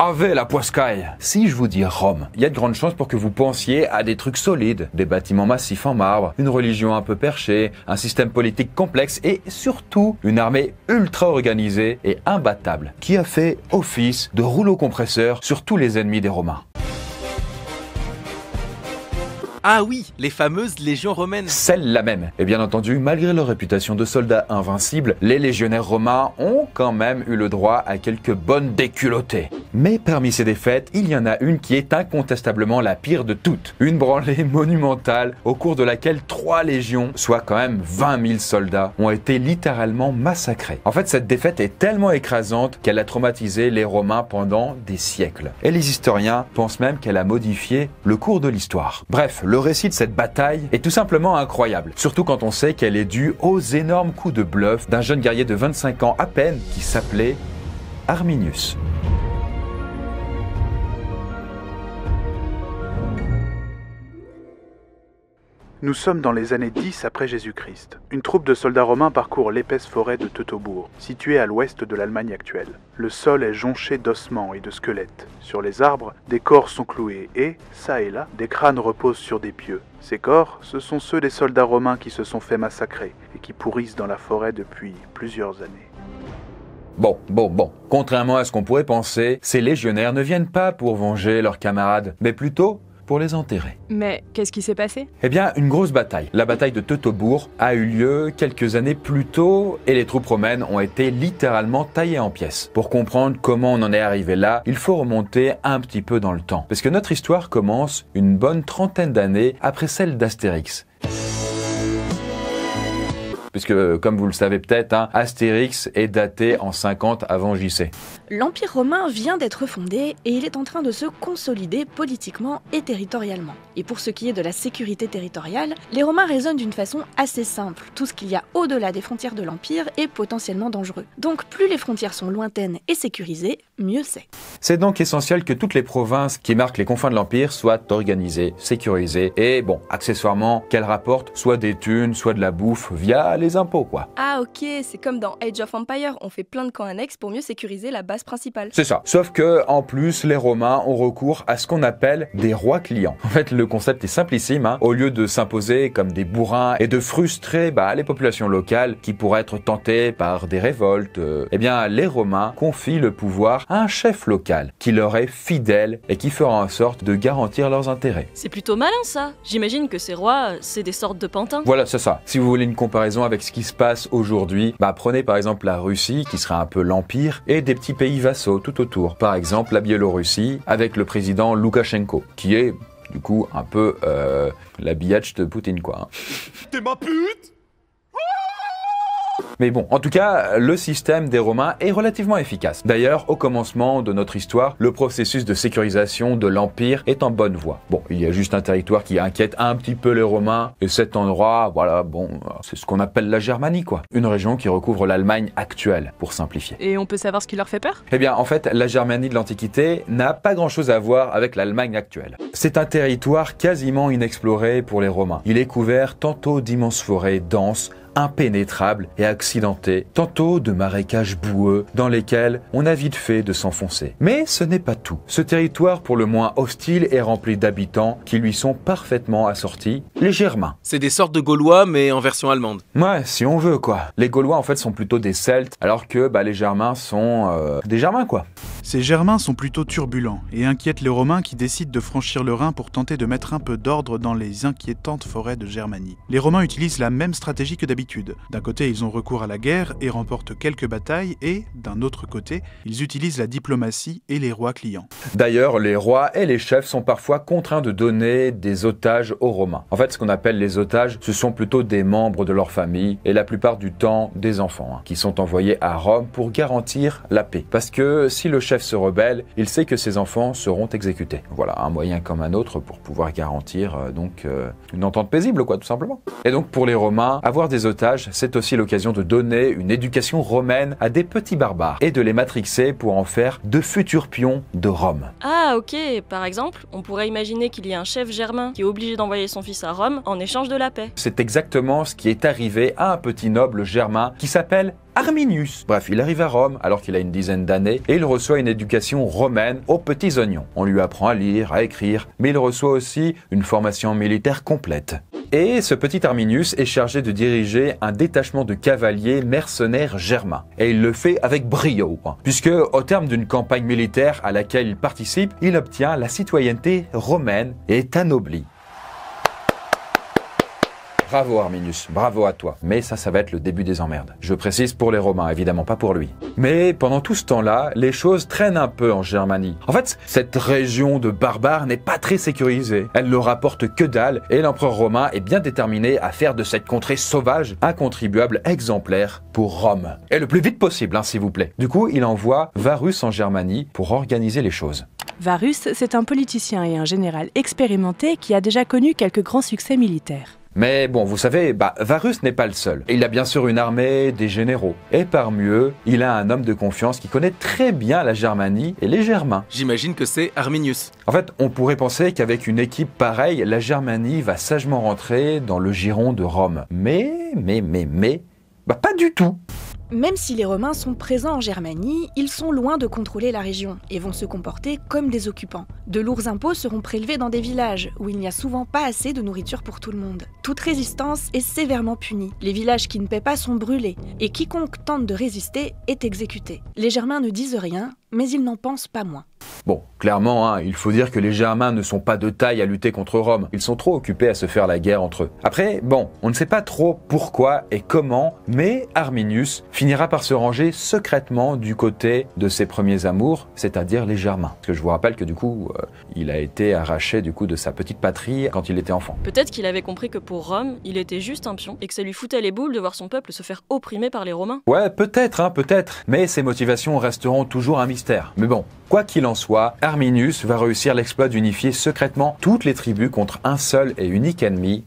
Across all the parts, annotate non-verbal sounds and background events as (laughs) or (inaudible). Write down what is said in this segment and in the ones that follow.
Avez la poiscaille Si je vous dis Rome, il y a de grandes chances pour que vous pensiez à des trucs solides, des bâtiments massifs en marbre, une religion un peu perchée, un système politique complexe et surtout une armée ultra organisée et imbattable qui a fait office de rouleau compresseur sur tous les ennemis des Romains. Ah oui, les fameuses légions romaines. Celles-là même. Et bien entendu, malgré leur réputation de soldats invincibles, les légionnaires romains ont quand même eu le droit à quelques bonnes déculottées. Mais parmi ces défaites, il y en a une qui est incontestablement la pire de toutes. Une branlée (laughs) monumentale au cours de laquelle trois légions, soit quand même 20 000 soldats, ont été littéralement massacrés. En fait, cette défaite est tellement écrasante qu'elle a traumatisé les Romains pendant des siècles. Et les historiens pensent même qu'elle a modifié le cours de l'histoire. Bref, le récit de cette bataille est tout simplement incroyable, surtout quand on sait qu'elle est due aux énormes coups de bluff d'un jeune guerrier de 25 ans à peine qui s'appelait Arminius. Nous sommes dans les années 10 après Jésus-Christ. Une troupe de soldats romains parcourt l'épaisse forêt de Teutobourg, située à l'ouest de l'Allemagne actuelle. Le sol est jonché d'ossements et de squelettes. Sur les arbres, des corps sont cloués et, ça et là, des crânes reposent sur des pieux. Ces corps, ce sont ceux des soldats romains qui se sont fait massacrer et qui pourrissent dans la forêt depuis plusieurs années. Bon, bon, bon. Contrairement à ce qu'on pourrait penser, ces légionnaires ne viennent pas pour venger leurs camarades, mais plutôt pour les enterrer. Mais qu'est-ce qui s'est passé Eh bien, une grosse bataille. La bataille de Teutobourg a eu lieu quelques années plus tôt et les troupes romaines ont été littéralement taillées en pièces. Pour comprendre comment on en est arrivé là, il faut remonter un petit peu dans le temps. Parce que notre histoire commence une bonne trentaine d'années après celle d'Astérix puisque, euh, comme vous le savez peut-être, hein, Astérix est daté en 50 avant JC. L'Empire romain vient d'être fondé et il est en train de se consolider politiquement et territorialement. Et pour ce qui est de la sécurité territoriale, les Romains raisonnent d'une façon assez simple. Tout ce qu'il y a au-delà des frontières de l'Empire est potentiellement dangereux. Donc plus les frontières sont lointaines et sécurisées, mieux c'est. C'est donc essentiel que toutes les provinces qui marquent les confins de l'Empire soient organisées, sécurisées et, bon, accessoirement, qu'elles rapportent soit des thunes, soit de la bouffe via les impôts, quoi. Ah, ok, c'est comme dans Age of Empire, on fait plein de camps annexes pour mieux sécuriser la base principale. C'est ça. Sauf que, en plus, les Romains ont recours à ce qu'on appelle des rois clients. En fait, le concept est simplissime, hein. Au lieu de s'imposer comme des bourrins et de frustrer, bah, les populations locales qui pourraient être tentées par des révoltes, euh, eh bien, les Romains confient le pouvoir à un chef local qui leur est fidèle et qui fera en sorte de garantir leurs intérêts. C'est plutôt malin ça. J'imagine que ces rois, c'est des sortes de pantins. Voilà, c'est ça. Si vous voulez une comparaison avec ce qui se passe aujourd'hui, bah prenez par exemple la Russie, qui sera un peu l'empire, et des petits pays vassaux tout autour. Par exemple la Biélorussie, avec le président Loukachenko, qui est du coup un peu euh, la biatch de Poutine quoi. Hein. T'es ma pute mais bon, en tout cas, le système des Romains est relativement efficace. D'ailleurs, au commencement de notre histoire, le processus de sécurisation de l'Empire est en bonne voie. Bon, il y a juste un territoire qui inquiète un petit peu les Romains, et cet endroit, voilà, bon, c'est ce qu'on appelle la Germanie, quoi. Une région qui recouvre l'Allemagne actuelle, pour simplifier. Et on peut savoir ce qui leur fait peur Eh bien, en fait, la Germanie de l'Antiquité n'a pas grand-chose à voir avec l'Allemagne actuelle. C'est un territoire quasiment inexploré pour les Romains. Il est couvert tantôt d'immenses forêts denses, impénétrables et accidenté, tantôt de marécages boueux dans lesquels on a vite fait de s'enfoncer. Mais ce n'est pas tout. Ce territoire pour le moins hostile est rempli d'habitants qui lui sont parfaitement assortis, les Germains. C'est des sortes de Gaulois mais en version allemande. Ouais, si on veut quoi. Les Gaulois en fait sont plutôt des Celtes alors que bah, les Germains sont euh, des Germains quoi. Ces Germains sont plutôt turbulents et inquiètent les Romains qui décident de franchir le Rhin pour tenter de mettre un peu d'ordre dans les inquiétantes forêts de Germanie. Les Romains utilisent la même stratégie que d'habitude d'un côté, ils ont recours à la guerre et remportent quelques batailles, et, d'un autre côté, ils utilisent la diplomatie et les rois clients. D'ailleurs, les rois et les chefs sont parfois contraints de donner des otages aux Romains. En fait, ce qu'on appelle les otages, ce sont plutôt des membres de leur famille, et la plupart du temps, des enfants, hein, qui sont envoyés à Rome pour garantir la paix. Parce que si le chef se rebelle, il sait que ses enfants seront exécutés. Voilà, un moyen comme un autre pour pouvoir garantir euh, donc euh, une entente paisible, quoi, tout simplement. Et donc pour les Romains, avoir des c'est aussi l'occasion de donner une éducation romaine à des petits barbares et de les matrixer pour en faire de futurs pions de Rome. Ah ok, par exemple, on pourrait imaginer qu'il y a un chef germain qui est obligé d'envoyer son fils à Rome en échange de la paix. C'est exactement ce qui est arrivé à un petit noble germain qui s'appelle Arminius. Bref, il arrive à Rome alors qu'il a une dizaine d'années et il reçoit une éducation romaine aux petits oignons. On lui apprend à lire, à écrire, mais il reçoit aussi une formation militaire complète et ce petit Arminius est chargé de diriger un détachement de cavaliers mercenaires germains. Et il le fait avec brio, puisque au terme d'une campagne militaire à laquelle il participe, il obtient la citoyenneté romaine et est anobli. Bravo Arminius, bravo à toi. Mais ça, ça va être le début des emmerdes. Je précise pour les Romains, évidemment pas pour lui. Mais pendant tout ce temps-là, les choses traînent un peu en Germanie. En fait, cette région de barbares n'est pas très sécurisée. Elle ne rapporte que dalle et l'empereur romain est bien déterminé à faire de cette contrée sauvage un contribuable exemplaire pour Rome. Et le plus vite possible, hein, s'il vous plaît. Du coup, il envoie Varus en Germanie pour organiser les choses. Varus, c'est un politicien et un général expérimenté qui a déjà connu quelques grands succès militaires. Mais bon, vous savez, bah, Varus n'est pas le seul. Il a bien sûr une armée, des généraux. Et parmi eux, il a un homme de confiance qui connaît très bien la Germanie et les Germains. J'imagine que c'est Arminius. En fait, on pourrait penser qu'avec une équipe pareille, la Germanie va sagement rentrer dans le giron de Rome. Mais, mais, mais, mais, bah pas du tout. Même si les Romains sont présents en Germanie, ils sont loin de contrôler la région et vont se comporter comme des occupants. De lourds impôts seront prélevés dans des villages où il n'y a souvent pas assez de nourriture pour tout le monde. Toute résistance est sévèrement punie. Les villages qui ne paient pas sont brûlés et quiconque tente de résister est exécuté. Les Germains ne disent rien, mais ils n'en pensent pas moins. Bon, clairement, hein, il faut dire que les Germains ne sont pas de taille à lutter contre Rome. Ils sont trop occupés à se faire la guerre entre eux. Après, bon, on ne sait pas trop pourquoi et comment, mais Arminius finira par se ranger secrètement du côté de ses premiers amours, c'est-à-dire les Germains. Parce que je vous rappelle que du coup, euh, il a été arraché du coup de sa petite patrie quand il était enfant. Peut-être qu'il avait compris que pour Rome, il était juste un pion et que ça lui foutait les boules de voir son peuple se faire opprimer par les Romains. Ouais, peut-être, hein, peut-être. Mais ses motivations resteront toujours un mystère. Mais bon, quoi qu'il en Soit Arminius va réussir l'exploit d'unifier secrètement toutes les tribus contre un seul et unique ennemi,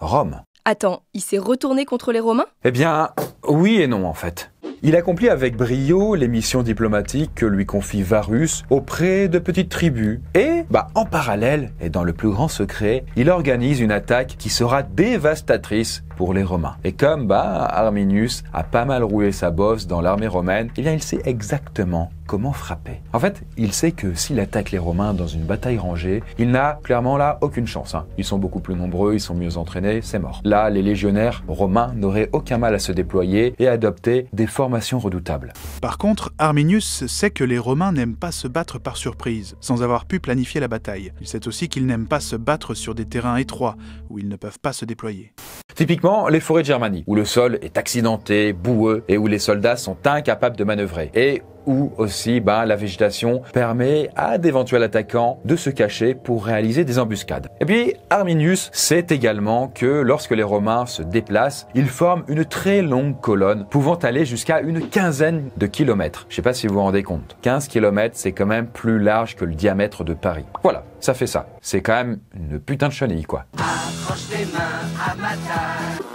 Rome. Attends, il s'est retourné contre les Romains Eh bien, oui et non en fait. Il accomplit avec brio les missions diplomatiques que lui confie Varus auprès de petites tribus. Et, bah, en parallèle, et dans le plus grand secret, il organise une attaque qui sera dévastatrice pour les Romains. Et comme, bah, Arminius a pas mal roué sa bosse dans l'armée romaine, eh bien, il sait exactement comment frapper. En fait, il sait que s'il attaque les Romains dans une bataille rangée, il n'a clairement là aucune chance. Hein. Ils sont beaucoup plus nombreux, ils sont mieux entraînés, c'est mort. Là, les légionnaires romains n'auraient aucun mal à se déployer et adopter des formations redoutables. Par contre, Arminius sait que les Romains n'aiment pas se battre par surprise, sans avoir pu planifier la bataille. Il sait aussi qu'ils n'aiment pas se battre sur des terrains étroits, où ils ne peuvent pas se déployer. Typiquement, les forêts de Germanie, où le sol est accidenté, boueux, et où les soldats sont incapables de manœuvrer, et ou aussi bah, la végétation permet à d'éventuels attaquants de se cacher pour réaliser des embuscades. Et puis Arminius sait également que lorsque les Romains se déplacent, ils forment une très longue colonne pouvant aller jusqu'à une quinzaine de kilomètres. Je sais pas si vous vous rendez compte. 15 kilomètres, c'est quand même plus large que le diamètre de Paris. Voilà ça fait ça. C'est quand même une putain de chenille, quoi.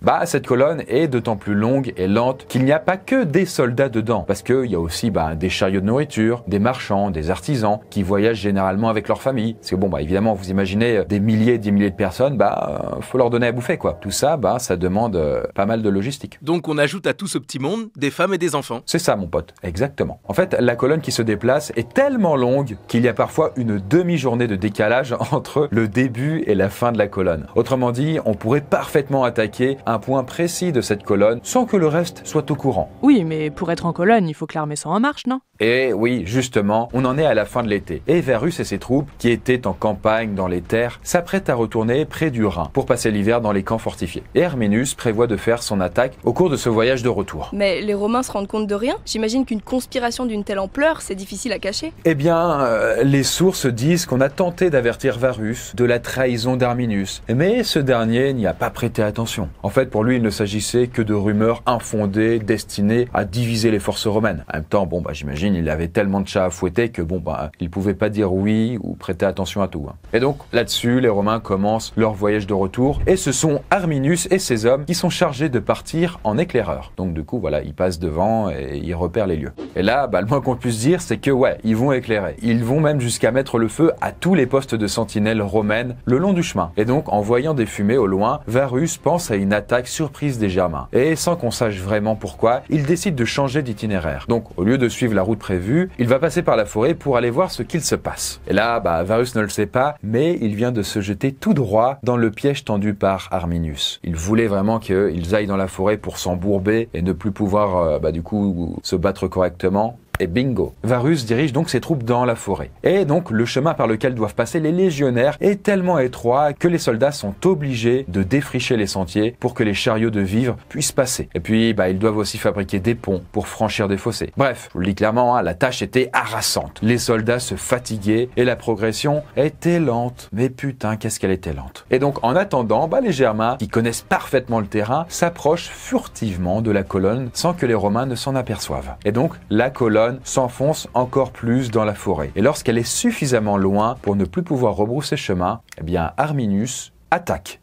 bah, cette colonne est d'autant plus longue et lente qu'il n'y a pas que des soldats dedans, parce qu'il y a aussi bah, des chariots de nourriture, des marchands, des artisans qui voyagent généralement avec leur famille. Parce que bon, bah, évidemment, vous imaginez euh, des milliers des milliers de personnes, bah, euh, faut leur donner à bouffer, quoi. Tout ça, bah, ça demande euh, pas mal de logistique. Donc, on ajoute à tout ce petit monde des femmes et des enfants. C'est ça, mon pote, exactement. En fait, la colonne qui se déplace est tellement longue qu'il y a parfois une demi-journée de décalage Calage (laughs) entre le début et la fin de la colonne. Autrement dit, on pourrait parfaitement attaquer un point précis de cette colonne sans que le reste soit au courant. Oui, mais pour être en colonne, il faut que l'armée soit en marche, non Et eh oui, justement, on en est à la fin de l'été. Et Varus et ses troupes, qui étaient en campagne dans les terres, s'apprêtent à retourner près du Rhin pour passer l'hiver dans les camps fortifiés. Et Herménus prévoit de faire son attaque au cours de ce voyage de retour. Mais les Romains se rendent compte de rien J'imagine qu'une conspiration d'une telle ampleur, c'est difficile à cacher. Eh bien, euh, les sources disent qu'on a tenté d'avertir Varus de la trahison d'Arminius, mais ce dernier n'y a pas prêté attention. En fait, pour lui, il ne s'agissait que de rumeurs infondées destinées à diviser les forces romaines. En même temps, bon, bah, j'imagine, il avait tellement de chats à fouetter que bon, bah, il pouvait pas dire oui ou prêter attention à tout. Hein. Et donc, là-dessus, les Romains commencent leur voyage de retour et ce sont Arminius et ses hommes qui sont chargés de partir en éclaireur. Donc, du coup, voilà, ils passent devant et ils repèrent les lieux. Et là, bah, le moins qu'on puisse dire, c'est que ouais, ils vont éclairer. Ils vont même jusqu'à mettre le feu à tous les postes de sentinelle romaine le long du chemin. Et donc, en voyant des fumées au loin, Varus pense à une attaque surprise des Germains. Et sans qu'on sache vraiment pourquoi, il décide de changer d'itinéraire. Donc, au lieu de suivre la route prévue, il va passer par la forêt pour aller voir ce qu'il se passe. Et là, bah, Varus ne le sait pas, mais il vient de se jeter tout droit dans le piège tendu par Arminius. Il voulait vraiment qu'ils aillent dans la forêt pour s'embourber et ne plus pouvoir, euh, bah, du coup, se battre correctement. Et bingo Varus dirige donc ses troupes dans la forêt. Et donc le chemin par lequel doivent passer les légionnaires est tellement étroit que les soldats sont obligés de défricher les sentiers pour que les chariots de vivres puissent passer. Et puis bah, ils doivent aussi fabriquer des ponts pour franchir des fossés. Bref, je vous le dis clairement, hein, la tâche était harassante. Les soldats se fatiguaient et la progression était lente. Mais putain, qu'est-ce qu'elle était lente. Et donc en attendant, bah, les Germains, qui connaissent parfaitement le terrain, s'approchent furtivement de la colonne sans que les Romains ne s'en aperçoivent. Et donc la colonne s'enfonce encore plus dans la forêt. Et lorsqu'elle est suffisamment loin pour ne plus pouvoir rebrousser chemin, eh bien arminius attaque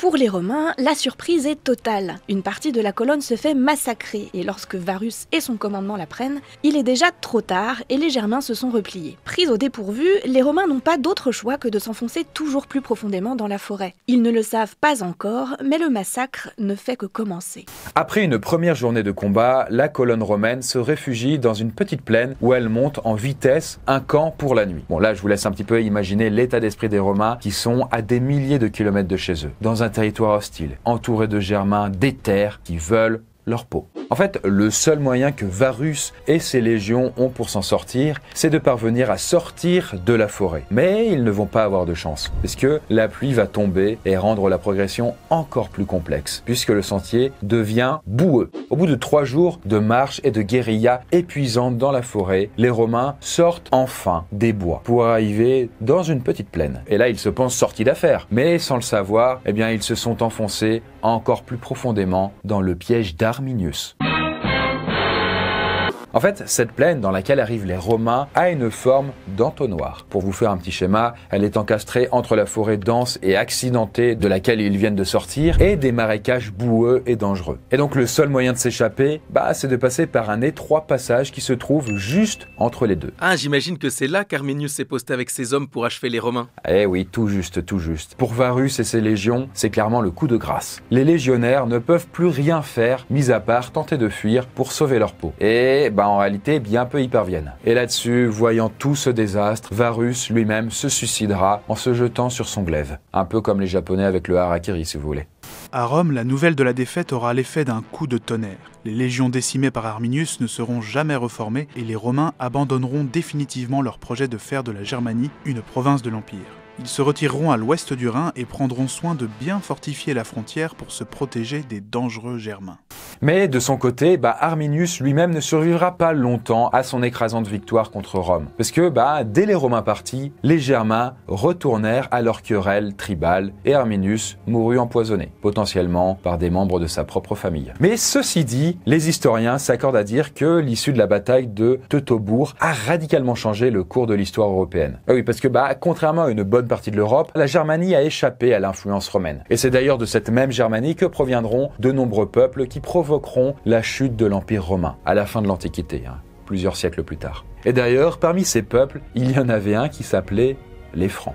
pour les Romains, la surprise est totale. Une partie de la colonne se fait massacrer et lorsque Varus et son commandement la prennent, il est déjà trop tard et les Germains se sont repliés. Pris au dépourvu, les Romains n'ont pas d'autre choix que de s'enfoncer toujours plus profondément dans la forêt. Ils ne le savent pas encore, mais le massacre ne fait que commencer. Après une première journée de combat, la colonne romaine se réfugie dans une petite plaine où elle monte en vitesse un camp pour la nuit. Bon là, je vous laisse un petit peu imaginer l'état d'esprit des Romains qui sont à des milliers de kilomètres de chez eux. Dans un un territoire hostile, entouré de Germains terres qui veulent leur peau. En fait, le seul moyen que Varus et ses légions ont pour s'en sortir, c'est de parvenir à sortir de la forêt. Mais ils ne vont pas avoir de chance, puisque la pluie va tomber et rendre la progression encore plus complexe, puisque le sentier devient boueux. Au bout de trois jours de marche et de guérilla épuisante dans la forêt, les Romains sortent enfin des bois pour arriver dans une petite plaine. Et là, ils se pensent sortis d'affaires. Mais sans le savoir, eh bien, ils se sont enfoncés encore plus profondément dans le piège d'Arminius. En fait, cette plaine dans laquelle arrivent les Romains a une forme d'entonnoir. Pour vous faire un petit schéma, elle est encastrée entre la forêt dense et accidentée de laquelle ils viennent de sortir et des marécages boueux et dangereux. Et donc le seul moyen de s'échapper, bah, c'est de passer par un étroit passage qui se trouve juste entre les deux. Ah, j'imagine que c'est là qu'Arminius s'est posté avec ses hommes pour achever les Romains. Eh oui, tout juste, tout juste. Pour Varus et ses légions, c'est clairement le coup de grâce. Les légionnaires ne peuvent plus rien faire, mis à part tenter de fuir pour sauver leur peau. Et bah, en réalité eh bien peu y parviennent. Et là-dessus, voyant tout ce désastre, Varus lui-même se suicidera en se jetant sur son glaive. Un peu comme les Japonais avec le harakiri, si vous voulez. À Rome, la nouvelle de la défaite aura l'effet d'un coup de tonnerre. Les légions décimées par Arminius ne seront jamais reformées et les Romains abandonneront définitivement leur projet de faire de la Germanie une province de l'Empire. Ils se retireront à l'ouest du Rhin et prendront soin de bien fortifier la frontière pour se protéger des dangereux Germains. Mais de son côté, bah, Arminius lui-même ne survivra pas longtemps à son écrasante victoire contre Rome. Parce que bah, dès les Romains partis, les Germains retournèrent à leur querelle tribale et Arminius mourut empoisonné, potentiellement par des membres de sa propre famille. Mais ceci dit, les historiens s'accordent à dire que l'issue de la bataille de Teutobourg a radicalement changé le cours de l'histoire européenne. Ah oui, parce que bah, contrairement à une bonne partie de l'Europe, la Germanie a échappé à l'influence romaine. Et c'est d'ailleurs de cette même Germanie que proviendront de nombreux peuples qui provoquent provoqueront la chute de l'Empire romain à la fin de l'Antiquité, hein, plusieurs siècles plus tard. Et d'ailleurs, parmi ces peuples, il y en avait un qui s'appelait les Francs.